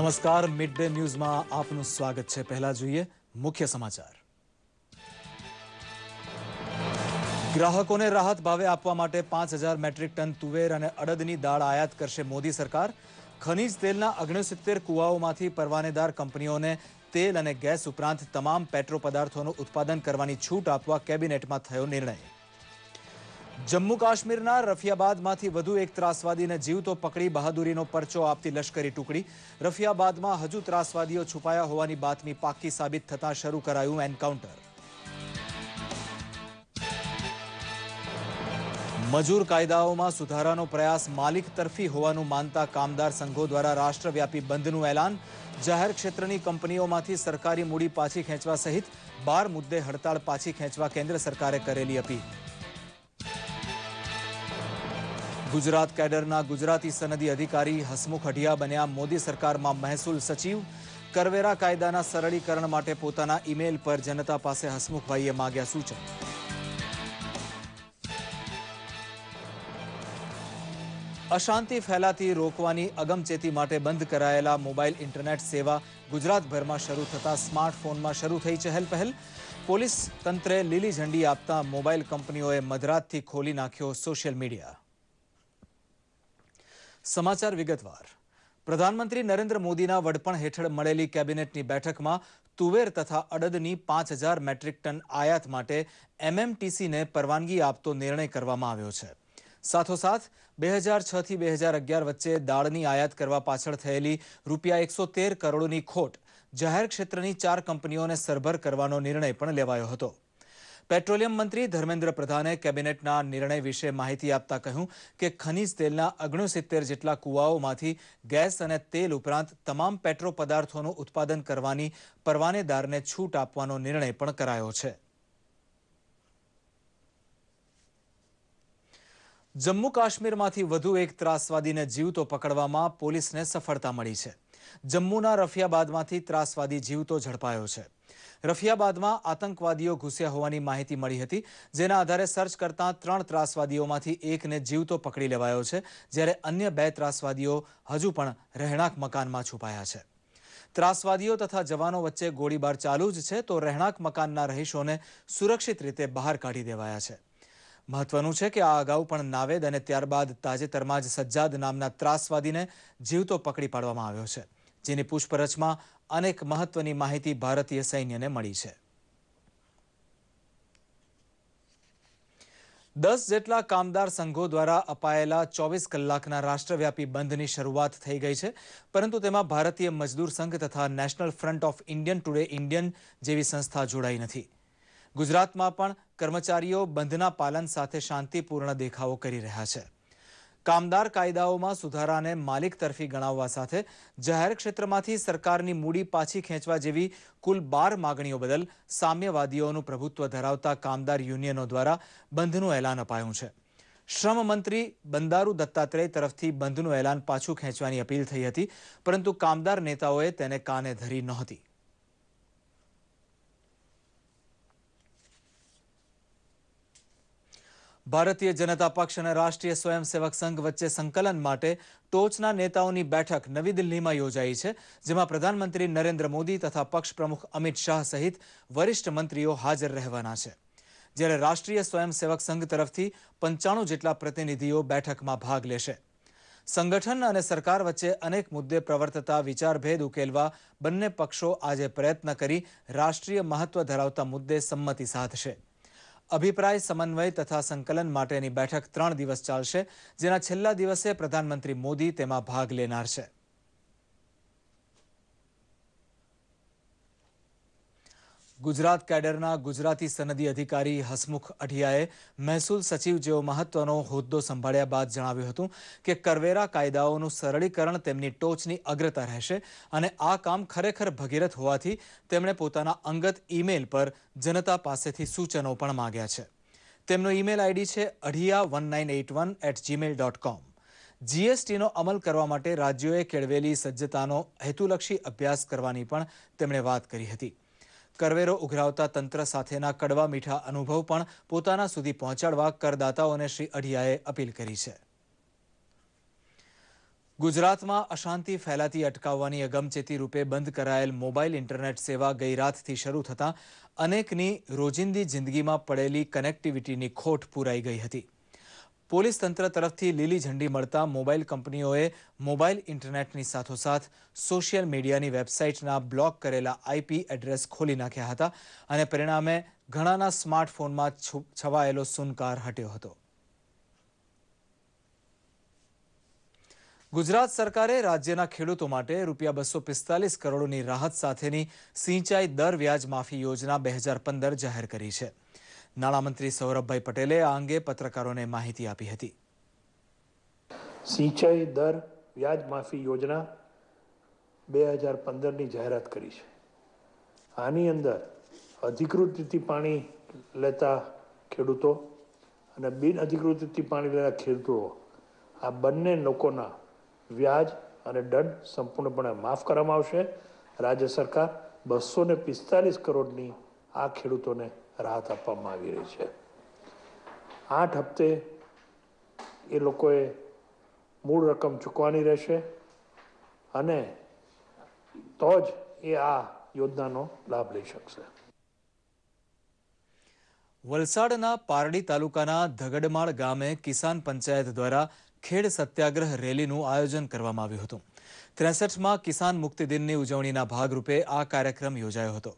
નમસ્કાર mid day ન્યૂઝમાં આપનું સ્વાગત છે પહેલા જોઈએ મુખ્ય સમાચાર ગ્રાહકોને રાહત ભાવે આપવા માટે પાંચ હજાર મેટ્રિક ટન તુવેર અને અડદની દાળ આયાત કરશે મોદી સરકાર ખનીજ તેલના ઓગણસિત્તેર કુવાઓમાંથી પરવાનેદાર કંપનીઓને તેલ અને ગેસ ઉપરાંત તમામ પેટ્રો પદાર્થોનું ઉત્પાદન કરવાની છૂટ આપવા કેબિનેટમાં થયો નિર્ણય जम्मू कश्मीर ના રફિયાબાદમાંથી વધુ એક ત્રાસવાદીને જીવતો પકડી બહાદુરીનો પરચો આપતી લશ્કરી ટુકડી રફિયાબાદમાં હજુ ત્રાસવાદીઓ છુપાયા હોવાની વાતની પાકી સાબિત થતા શરૂ કરાયું એન્કાઉન્ટર મજૂર કાયદાઓમાં સુધારાનો પ્રયાસ માલિક તરફી હોવાનું માનતા કામદાર સંગો દ્વારા રાષ્ટ્રવ્યાપી બંધનું એલાન જહેર ક્ષેત્રની કંપનીઓમાંથી સરકારી મૂડી પાછી ખેંચવા સહિત 12 મુદ્દે હડતાળ પાછી ખેંચવા કેન્દ્ર સરકારે કરેલી અપીલ ગુજરાત કેડરના ગુજરાતી સનદી અધિકારી હસમુખ અઢિયા બન્યા મોદી સરકારમાં મહેસૂલ સચિવ કરવેરા કાયદાના સરળીકરણ માટે પોતાના ઈમેલ પર જનતા પાસે હસમુખભાઈએ માગ્યા સૂચન અશાંતિ ફેલાતી રોકવાની અગમચેતી માટે બંધ કરાયેલા મોબાઈલ ઇન્ટરનેટ સેવા ગુજરાતભરમાં શરૂ થતા સ્માર્ટફોનમાં શરૂ થઈ ચહેલપહેલ પોલીસ તંત્રે લીલી ઝંડી આપતા મોબાઈલ કંપનીઓએ મધરાતથી ખોલી નાખ્યો સોશિયલ મીડિયા સમાચાર વિગતવાર પ્રધાનમંત્રી નરેન્દ્ર મોદીના વડપણ હેઠળ મળેલી કેબિનેટની બેઠકમાં તુવેર તથા અડદની પાંચ હજાર મેટ્રિક ટન આયાત માટે એમએમટીસીને પરવાનગી આપતો નિર્ણય કરવામાં આવ્યો છે સાથોસાથ બે હજાર છથી બે હજાર અગિયાર વચ્ચે દાળની આયાત કરવા પાછળ થયેલી રૂપિયા એકસો તેર કરોડની ખોટ જાહેર ક્ષેત્રની ચાર કંપનીઓને સરભર કરવાનો નિર્ણય પણ લેવાયો હતો પેટ્રોલિયમ મંત્રી ધર્મેન્દ્ર પ્રધાને કેબિનેટના નિર્ણય વિશે માહિતી આપતા કહ્યું કે ખનીજ તેલના ઓગણસિત્તેર જેટલા કુવાઓમાંથી ગેસ અને તેલ ઉપરાંત તમામ પેટ્રો પદાર્થોનું ઉત્પાદન કરવાની પરવાનેદારને છૂટ આપવાનો નિર્ણય પણ કરાયો છે જમ્મુ કાશ્મીરમાંથી વધુ એક ત્રાસવાદીને જીવતો પકડવામાં પોલીસને સફળતા મળી છે જમ્મુના રફિયાબાદમાંથી ત્રાસવાદી જીવતો ઝડપાયો છે રફિયાબાદમાં આતંકવાદીઓ ઘૂસ્યા હોવાની માહિતી મળી હતી જેના આધારે સર્ચ કરતાં ત્રણ ત્રાસવાદીઓમાંથી એકને જીવતો પકડી લેવાયો છે જ્યારે અન્ય બે ત્રાસવાદીઓ હજુ પણ રહેણાંક મકાનમાં છુપાયા છે ત્રાસવાદીઓ તથા જવાનો વચ્ચે ગોળીબાર ચાલુ જ છે તો રહેણાંક મકાનના રહીશોને સુરક્ષિત રીતે બહાર કાઢી દેવાયા છે મહત્વનું છે કે આ અગાઉ પણ નાવેદ અને ત્યારબાદ તાજેતરમાં જ સજ્જાદ નામના ત્રાસવાદીને જીવતો પકડી પાડવામાં આવ્યો છે જેની પૂછપરછમાં અનેક મહત્વની માહિતી ભારતીય સૈન્યને મળી છે દસ જેટલા કામદાર સંઘો દ્વારા અપાયેલા ચોવીસ કલાકના રાષ્ટ્રવ્યાપી બંધની શરૂઆત થઈ ગઈ છે પરંતુ તેમાં ભારતીય મજદૂર સંઘ તથા national front of Indian today Indian જેવી સંસ્થા જોડાઈ નથી ગુજરાતમાં પણ કર્મચારીઓ બંધના પાલન સાથે શાંતિપૂર્ણ દેખાવો કરી રહ્યા છે કામદાર કાયદાઓમાં સુધારાને માલિક તરફી ગણાવવા સાથે જાહેર ક્ષેત્રમાંથી સરકારની મૂડી પાછી ખેંચવા જેવી કુલ બાર માગણીઓ બદલ સામ્યવાદીઓનું પ્રભુત્વ ધરાવતા કામદાર યુનિયનો દ્વારા બંધનું એલાન અપાયું છે શ્રમ મંત્રી બંદારુ દત્તાત્રેય તરફથી બંધનું એલાન પાછું ખેંચવાની અપીલ થઈ હતી પરંતુ કામદાર નેતાઓએ તેને કાને ધરી નહોતી ભારતીય જનતા પક્ષ અને રાષ્ટ્રીય સ્વયંસેવક સંઘ વચ્ચે સંકલન માટે ટોચના નેતાઓની બેઠક નવી દિલ્હીમાં યોજાઈ છે જેમાં પ્રધાનમંત્રી નરેન્દ્ર મોદી તથા પક્ષ પ્રમુખ અમિત શાહ સહિત વરિષ્ઠ મંત્રીઓ હાજર રહેવાના છે જ્યારે રાષ્ટ્રીય સ્વયંસેવક સંઘ તરફથી પંચાણું જેટલા પ્રતિનિધિઓ બેઠકમાં ભાગ લેશે સંગઠન અને સરકાર વચ્ચે અનેક મુદ્દે પ્રવર્તતા વિચારભેદ ઉકેલવા બંને પક્ષો આજે પ્રયત્ન કરી રાષ્ટ્રીય મહત્વ ધરાવતા મુદ્દે સંમતિ સાધશે અભિપ્રાય સમન્વય તથા સંકલન માટેની બેઠક ત્રણ દિવસ ચાલશે જેના છેલ્લા દિવસે પ્રધાનમંત્રી મોદી તેમાં ભાગ લેનાર છે ગુજરાત કેડરના ગુજરાતી સનદી અધિકારી હસમુખ અઢિયાએ મહેસૂલ સચિવ જેવો મહત્વનો હોદ્દો સંભાળ્યા બાદ જણાવ્યું હતું કે કરવેરા કાયદાઓનું સરળીકરણ તેમની ટોચની અગ્રતા રહેશે અને આ કામ ખરેખર ભગીરથ હોવાથી તેમણે પોતાના અંગત ઈમેલ પર જનતા પાસેથી સૂચનો પણ માગ્યા છે તેમનો ઈમેલ આઈડી છે Adhia one nine at one at Gmail dot com જીએસટીનો અમલ કરવા માટે રાજ્યોએ કેળવેલી સજ્જતાનો હેતુલક્ષી અભ્યાસ કરવાની પણ તેમણે વાત કરી હતી કરવેરો ઉઘરાવતા તંત્ર સાથેના કડવા મીઠા અનુભવ પણ પોતાના સુધી પહોંચાડવા કરદાતાઓને શ્રી અઢિયાએ અપીલ કરી છે ગુજરાતમાં અશાંતિ ફેલાતી અટકાવવાની અગમચેતી રૂપે બંધ કરાયેલ મોબાઈલ ઇન્ટરનેટ સેવા ગઈ શરૂ થતાં અનેકની રોજિંદી જિંદગીમાં પડેલી કનેક્ટિવિટીની ખોટ પૂરાઈ ગઈ હતી પોલીસ તંત્ર તરફથી લીલી ઝંડી મળતા મોબાઈલ કંપનીઓએ મોબાઈલ ઇન્ટરનેટની સાથોસાથ સોશિયલ મીડિયાની વેબસાઇટના બ્લોક કરેલા આઈપી એડ્રેસ ખોલી નાખ્યા હતા અને પરિણામે ઘણાના સ્માર્ટફોનમાં છવાયેલો સુનકાર હટ્યો હતો ગુજરાત સરકારે રાજ્યના ખેડૂતો માટે રૂપિયા બસો પિસ્તાલીસ કરોડની રાહત સાથેની સિંચાઈ દર વ્યાજ માફી યોજના બે હજાર પંદર જાહેર કરી છે નાણામંત્રી સૌરભભાઈ પટેલે આ અંગે પત્રકારોને માહિતી આપી હતી સિંચાઈ દર વ્યાજ માફી યોજના બે હજાર પંદરની જાહેરાત કરી છે આની અંદર અધિકૃત રીતે પાણી લેતા ખેડૂતો અને બિન અધિકૃત રીતે પાણી લેતા ખેડૂતો આ બંને લોકોના વ્યાજ અને દંડ સંપૂર્ણપણે માફ કરવામાં આવશે રાજ્ય સરકાર બસો ને પિસ્તાલીસ કરોડની આ ખેડૂતોને રાહત આપવામાં આવી રહી છે આઠ હપ્તે એ લોકોએ મૂળ રકમ ચૂકવાની રહેશે અને તો જ એ આ યોજનાનો લાભ લઈ શકશે વલસાડના પારડી તાલુકાના ધગડમાળ ગામે કિસાન પંચાયત દ્વારા ખેડ સત્યાગ્રહ રેલીનું આયોજન કરવામાં આવ્યું હતું ત્રેસઠમાં કિસાન મુક્તિ દિનની ઉજવણીના ભાગરૂપે આ કાર્યક્રમ યોજાયો હતો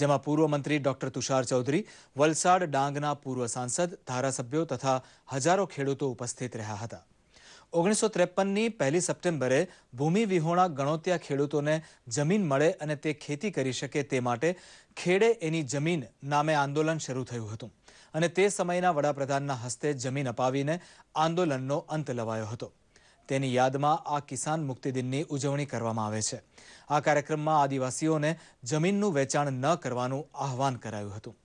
જેમાં પૂર્વ મંત્રી ડોક્ટર તુષાર ચૌધરી વલસાડ ડાંગના પૂર્વ સાંસદ ધારાસભ્યો તથા હજારો ખેડૂતો ઉપસ્થિત રહ્યા હતા ઓગણીસો ત્રેપનની પહેલી સપ્ટેમ્બરે ભૂમિવિહોણા ગણોત્યા ખેડૂતોને જમીન મળે અને તે ખેતી કરી શકે તે માટે ખેડે એની જમીન નામે આંદોલન શરૂ થયું હતું અને તે સમયના વડાપ્રધાનના હસ્તે જમીન અપાવીને આંદોલનનો અંત લવાયો હતો તેની યાદમાં આ કિસાન મુક્તિ દિનની ઉજવણી કરવામાં આવે છે આ કાર્યક્રમમાં આદિવાસીઓને જમીનનું વેચાણ ન કરવાનું આહવાન કરાયું હતું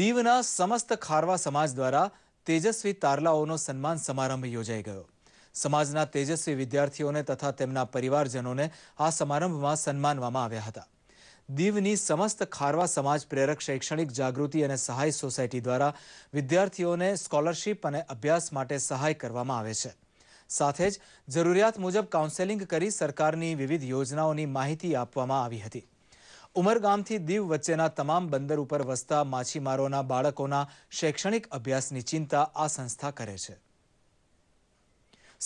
દીવના સમસ્ત ખારવા સમાજ દ્વારા તેજસ્વી તારલાઓનો સન્માન સમારંભ યોજાઈ ગયો સમાજના તેજસ્વી વિદ્યાર્થીઓને તથા તેમના પરિવારજનોને આ સમારંભમાં સન્માનવામાં આવ્યા હતા દીવની સમસ્ત ખારવા સમાજ પ્રેરક શૈક્ષણિક જાગૃતિ અને સહાય સોસાયટી દ્વારા વિદ્યાર્થીઓને સ્કોલરશિપ અને અભ્યાસ માટે સહાય કરવામાં આવે છે સાથે જ જરૂરિયાત મુજબ કાઉન્સેલિંગ કરી સરકારની વિવિધ યોજનાઓની માહિતી આપવામાં આવી હતી ઉમરગામથી દીવ વચ્ચેના તમામ બંદર ઉપર વસતા માછીમારોના બાળકોના શૈક્ષણિક અભ્યાસની ચિંતા આ સંસ્થા કરે છે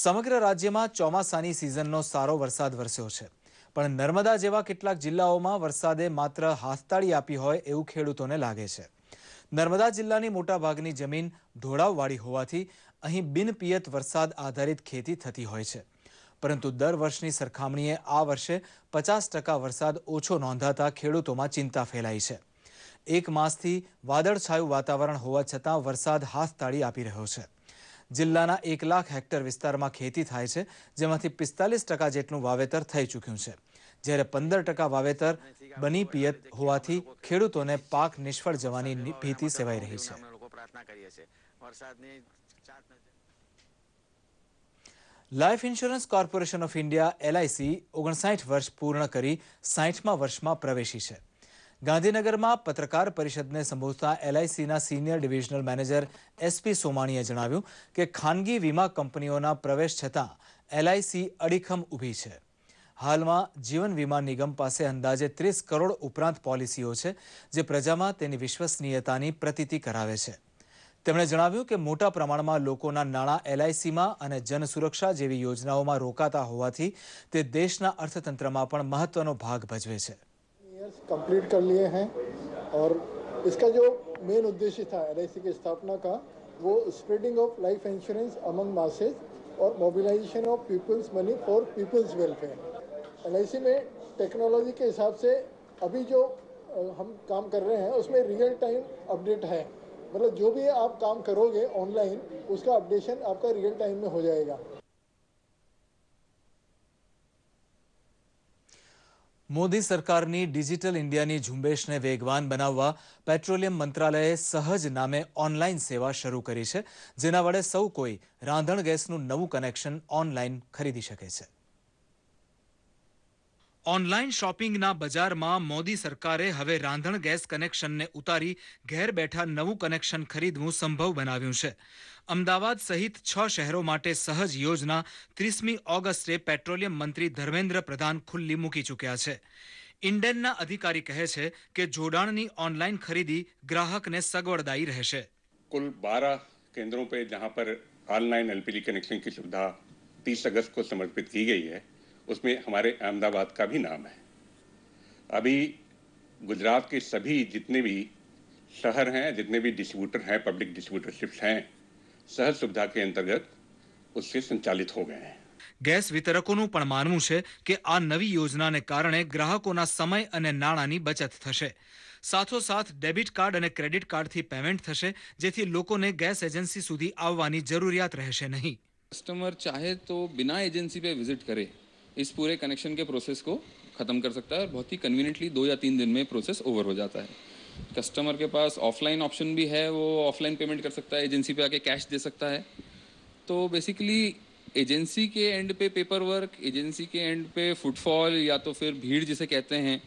સમગ્ર રાજ્યમાં ચોમાસાની સિઝનનો સારો વરસાદ વરસ્યો છે પણ નર્મદા જેવા કેટલાક જિલ્લાઓમાં વરસાદે માત્ર હાથતાળી આપી હોય એવું ખેડૂતોને લાગે છે નર્મદા જિલ્લાની મોટાભાગની જમીન ઢોળાવવાળી હોવાથી અહીં બિનપિયત વરસાદ આધારિત ખેતી થતી હોય છે પરંતુ દર વર્ષની સરખામણીએ આ વર્ષે પચાસ ટકા વરસાદ ઓછો નોંધાતા ખેડૂતોમાં ચિંતા ફેલાઈ છે એક માસથી વાદળછાયું વાતાવરણ હોવા છતાં વરસાદ હાથ તાળી આપી રહ્યો છે જિલ્લાના એક લાખ હેક્ટર વિસ્તારમાં ખેતી થાય છે જેમાંથી પિસ્તાલીસ ટકા જેટલું વાવેતર થઈ ચૂક્યું છે જ્યારે પંદર ટકા વાવેતર બની પિયત હોવાથી ખેડૂતોને પાક નિષ્ફળ જવાની ભીતિ સેવાઈ રહી છે Life Insurance Corporation of India LIC ઓગણસાઠ વર્ષ પૂર્ણ કરી સાઠમા વર્ષમાં પ્રવેશી છે ગાંધીનગરમાં પત્રકાર પરિષદને સંબોધતા એલઆઈસીના સિનિયર ડિવિઝનલ મેનેજર એસપી સોમાણીએ જણાવ્યું કે ખાનગી વીમા કંપનીઓના પ્રવેશ છતાં એલઆઈસી અડીખમ ઊભી છે હાલમાં જીવન વીમા નિગમ પાસે અંદાજે ત્રીસ કરોડ ઉપરાંત પોલિસીઓ છે જે પ્રજામાં તેની વિશ્વસનીયતાની પ્રતીતિ કરાવે છે તેમણે જણાવ્યું કે મોટા પ્રમાણમાં લોકોના નાણાં એલઆઈસીમાં અને જનસુરક્ષા જેવી યોજનાઓમાં રોકાતા હોવાથી તે દેશના અર્થતંત્રમાં પણ મહત્વનો ભાગ ભજવે છે कंप्लीट कर लिए हैं और इसका जो मेन उद्देश्य था एल की स्थापना का वो spreading of life insurance among masses और mobilisation of people's money for people's welfare L में टेक्नोलॉजी के हिसाब से अभी जो हम काम कर रहे हैं उसमें रियल टाइम अपडेट है मतलब जो भी आप काम करोगे ऑनलाइन उसका अपडेशन आपका रियल टाइम में हो जाएगा મોદી સરકારની ડિજિટલ ઇન્ડિયાની ઝુંબેશને વેગવાન બનાવવા પેટ્રોલિયમ મંત્રાલયે સહજ નામે ઓનલાઈન સેવા શરૂ કરી છે જેના વડે સૌ કોઈ રાંધણ ગેસનું નવું કનેક્શન ઓનલાઈન ખરીદી શકે છે ઓનલાઈન શોપિંગના બજારમાં મોદી સરકારે હવે રાંધણ ગેસ કનેક્શનને ઉતારી ઘેર બેઠા નવું કનેક્શન ખરીદવું સંભવ બનાવ્યું છે અમદાવાદ સહિત છ શહેરો માટે સહજ યોજના ત્રીસમી ઓગસ્ટે પેટ્રોલિયમ મંત્રી ધર્મેન્દ્ર પ્રધાન ખુલ્લી મૂકી ચૂક્યા છે ઇન્ડેનના અધિકારી કહે છે કે જોડાણની ઓનલાઈન ખરીદી ગ્રાહકને સગવડદાયી રહેશે કુલ બારા કેન્દ્રો પે જ્યાં પર ऑनलाइन એલપીજી कनेक्शन की सुविधा 30 अगस्त को समर्पित की गई है उसमें हमारे अहमदाबाद का भी नाम है अभी गुजरात के सभी जितने भी शहर हैं जितने भी डिस्ट्रीब्यूटर हैं पब्लिक डिस्ट्रीब्यूटरशिप्स हैं सहज सुविधा के अंतर्गत उससे संचालित हो गए हैं ગેસ વિતરકોનું પણ માનવું છે કે આ નવી યોજનાને કારણે ગ્રાહકોના સમય અને નાણાંની બચત થશે સાથોસાથ ડેબિટ કાર્ડ અને ક્રેડિટ કાર્ડથી પેમેન્ટ થશે જેથી લોકોને ગેસ એજન્સી સુધી આવવાની જરૂરિયાત રહેશે નહીં કસ્ટમર ચાહે તો બિના એજન્સી પે વિઝિટ કરે इस पूरे कनेक्शन के प्रोसेस को ख़त्म कर सकता है और बहुत ही कन्वीनियंटली दो या तीन दिन में प्रोसेस ओवर हो जाता है कस्टमर के पास ऑफलाइन ऑप्शन भी है वो ऑफलाइन पेमेंट कर सकता है एजेंसी पे आके कैश दे सकता है तो बेसिकली एजेंसी के एंड पे पेपर वर्क एजेंसी के एंड पे फुटफॉल या तो फिर भीड़ जिसे कहते हैं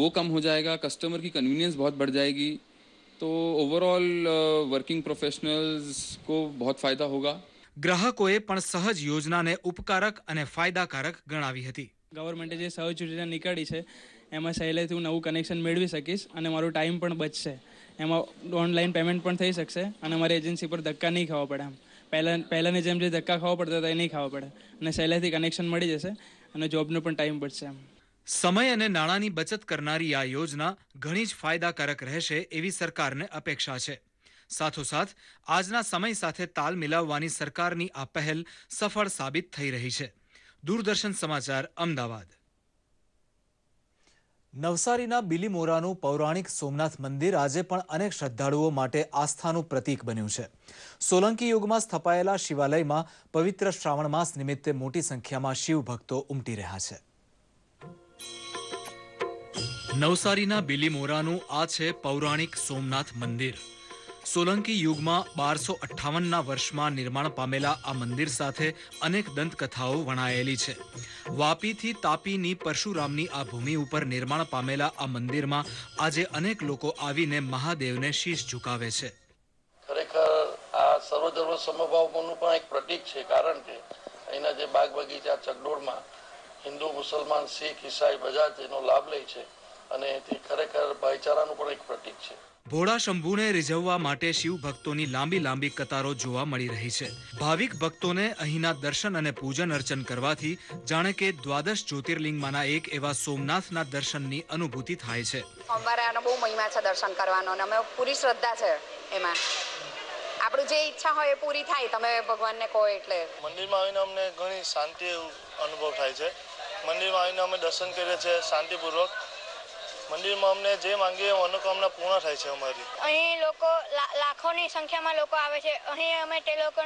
वो कम हो जाएगा कस्टमर की कन्वीनियंस बहुत बढ़ जाएगी तो ओवरऑल वर्किंग प्रोफेशनल्स को बहुत फ़ायदा होगा ગ્રાહકોએ પણ સહજ યોજનાને ઉપકારક અને ફાયદાકારક ગણાવી હતી ગવર્મેન્ટે જે સહજ યોજના નીકળી છે એમાં સહેલાઈથી હું નવું કનેક્શન મેળવી શકીશ અને મારો ટાઈમ પણ બચશે એમાં ઓનલાઈન પેમેન્ટ પણ થઈ શકશે અને મારી એજન્સી પર ધક્કા નહીં ખાવા પડે એમ પહેલાં પહેલાંની જેમ જે ધક્કા ખાવા પડતા હતા એ નહીં ખાવા પડે અને સહેલેથી કનેક્શન મળી જશે અને જોબનો પણ ટાઈમ બચશે એમ સમય અને નાણાંની બચત કરનારી આ યોજના ઘણી જ ફાયદાકારક રહેશે એવી સરકારને અપેક્ષા છે સાથોસાથ આજના સમય સાથે તાલ મિલાવવાની સરકારની આ પહેલ સફળ સાબિત થઈ રહી છે દૂરદર્શન સમાચાર અમદાવાદ નવસારીના બિલીમોરાનું પૌરાણિક સોમનાથ મંદિર આજે પણ અનેક શ્રદ્ધાળુઓ માટે આસ્થાનું પ્રતીક બન્યું છે સોલંકી યુગમાં સ્થપાયેલા શિવાલયમાં પવિત્ર શ્રાવણ માસ નિમિત્તે મોટી સંખ્યામાં શિવ ભક્તો ઉમટી રહ્યા છે નવસારીના બિલીમોરાનું આ છે પૌરાણિક સોમનાથ મંદિર સોલંકી યુગમાં બારસો અઠ્ઠાવનના વર્ષમાં નિર્માણ પામેલા આ મંદિર સાથે અનેક દંતકથાઓ વણાયેલી છે વાપીથી તાપીની પરશુરામની આ ભૂમિ ઉપર નિર્માણ પામેલા આ મંદિરમાં આજે અનેક લોકો આવીને મહાદેવને શીશ ઝુકાવે છે ખરેખર આ સર્વધર્મ સમભાવનું પણ એક પ્રતીક છે કારણ કે અહીંના જે બાગ બગીચા ચકડોળમાં હિન્દુ મુસલમાન શીખ ઈસાઈ બધા તેનો લાભ લે છે અને તે ખરેખર ભાઈચારાનું પણ એક પ્રતીક છે ભોળા શંભુને રીઝવવા માટે શિવ ભક્તોની લાંબી લાંબી કતારો જોવા મળી રહી છે ભાવિક ભક્તોને અહીંના દર્શન અને પૂજન અર્ચન કરવાથી જાણે કે દ્વાદશ જ્યોતિર્લિંગમાંના એક એવા સોમનાથના દર્શનની અનુભૂતિ થાય છે અમારે આનો બહુ મહિમા છે દર્શન કરવાનો અને અમે પૂરી શ્રદ્ધા છે એમાં આપણું જે ઈચ્છા હોય એ પૂરી થાય તમે ભગવાનને કહો એટલે મંદિરમાં આવીને અમને ઘણી શાંતિ અનુભવ થાય છે મંદિરમાં આવીને અમે દર્શન કરીએ છીએ શાંતિપૂર્વક મંદિરમાં અમને જે માંગીએ મનોકામના પૂર્ણ થાય છે અમારી અહીં લોકો લાખોની સંખ્યામાં લોકો આવે છે અહીં અમે તે લોકો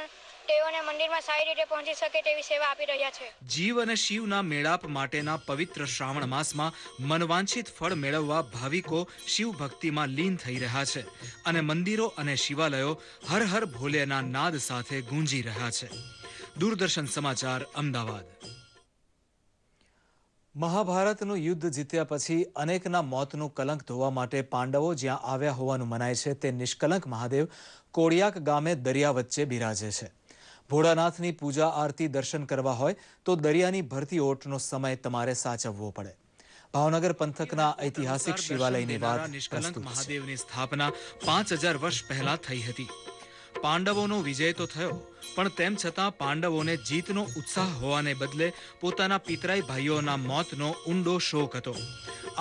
તેઓને મંદિરમાં સારી રીતે પહોંચી શકે તેવી સેવા આપી રહ્યા છે જીવ અને શિવના મેળાપ માટેના પવિત્ર શ્રાવણ માસમાં મનવાંછિત ફળ મેળવવા ભાવિકો શિવ ભક્તિમાં લીન થઈ રહ્યા છે અને મંદિરો અને શિવાલયો હર હર ભોલેના નાદ સાથે ગુંજી રહ્યા છે દૂરદર્શન સમાચાર અમદાવાદ મહાભારતનું યુદ્ધ જીત્યા પછી અનેકના મોતનું કલંક ધોવા માટે પાંડવો જ્યાં આવ્યા હોવાનું મનાય છે તે નિષ્કલંક મહાદેવ કોડિયાક ગામે દરિયા વચ્ચે બિરાજે છે ભોળાનાથની પૂજા આરતી દર્શન કરવા હોય તો દરિયાની ભરતી ઓટનો સમય તમારે સાચવવો પડે ભાવનગર પંથકના ઐતિહાસિક શિવાલયની વાત નિષ્કલંક મહાદેવની સ્થાપના પાંચ હજાર વર્ષ પહેલા થઈ હતી પાંડવોનો વિજય તો થયો પણ તેમ છતાં પાંડવોને જીતનો ઉત્સાહ હોવાને બદલે પોતાના પિતરાઈ ભાઈઓના મોતનો ઊંડો શોક હતો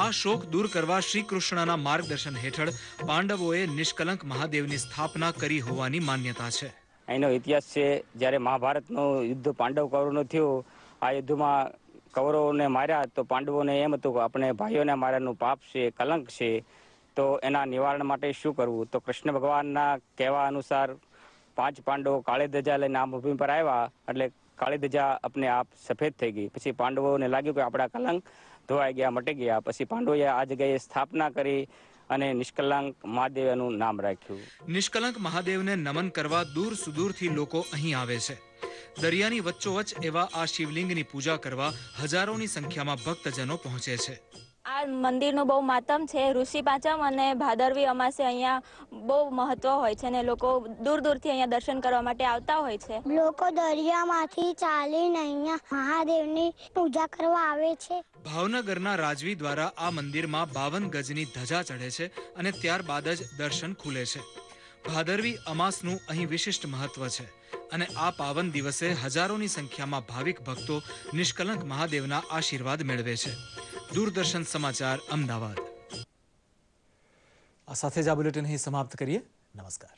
આ શોક દૂર કરવા શ્રી કૃષ્ણના માર્ગદર્શન હેઠળ પાંડવોએ નિષ્કલંક મહાદેવની સ્થાપના કરી હોવાની માન્યતા છે એનો ઇતિહાસ છે જ્યારે મહાભારતનો યુદ્ધ પાંડવ કૌરવનો થયો આ યુદ્ધમાં કૌરવોને માર્યા તો પાંડવોને એમ હતું કે આપણે ભાઈઓને માર્યાનું પાપ છે કલંક છે તો એના નિવારણ માટે શું કરવું તો કૃષ્ણ ભગવાનના કહેવા અનુસાર પાંચ પાંડવો કાળી ધજા લઈને આ ભૂમિ પર આવ્યા એટલે કાળી ધજા અપને આપ સફેદ થઈ ગઈ પછી પાંડવોને લાગ્યું કે આપણા કલંક ધોવાઈ ગયા મટી ગયા પછી પાંડવોએ આ જગ્યાએ સ્થાપના કરી અને નિષ્કલંક મહાદેવ એનું નામ રાખ્યું નિષ્કલંક મહાદેવને નમન કરવા દૂર સુદૂરથી લોકો અહીં આવે છે દરિયાની વચ્ચોવચ્ચ એવા આ શિવલિંગની પૂજા કરવા હજારોની સંખ્યામાં ભક્તજનો પહોંચે છે આ મંદિરનું બહુ માતમ છે ઋષિ પાંચમ અને ભાદરવી અમાસે અહીંયા બહુ મહત્વ હોય છે અને લોકો દૂર દૂરથી અહીંયા દર્શન કરવા માટે આવતા હોય છે લોકો દરિયામાંથી ચાલીને અહીંયા મહાદેવની પૂજા કરવા આવે છે ભાવનગરના રાજવી દ્વારા આ મંદિરમાં બાવન ગજની ધજા ચઢે છે અને ત્યારબાદ જ દર્શન ખુલે છે ભાદરવી અમાસનું અહીં વિશિષ્ટ મહત્વ છે અને આ પાવન દિવસે હજારોની સંખ્યામાં ભાવિક ભક્તો નિષ્કલંક મહાદેવના આશીર્વાદ મેળવે છે દૂરદર્શન સમાચાર અમદાવાદ આ સાથે જ આ બુલેટિન અહીં સમાપ્ત કરીએ નમસ્કાર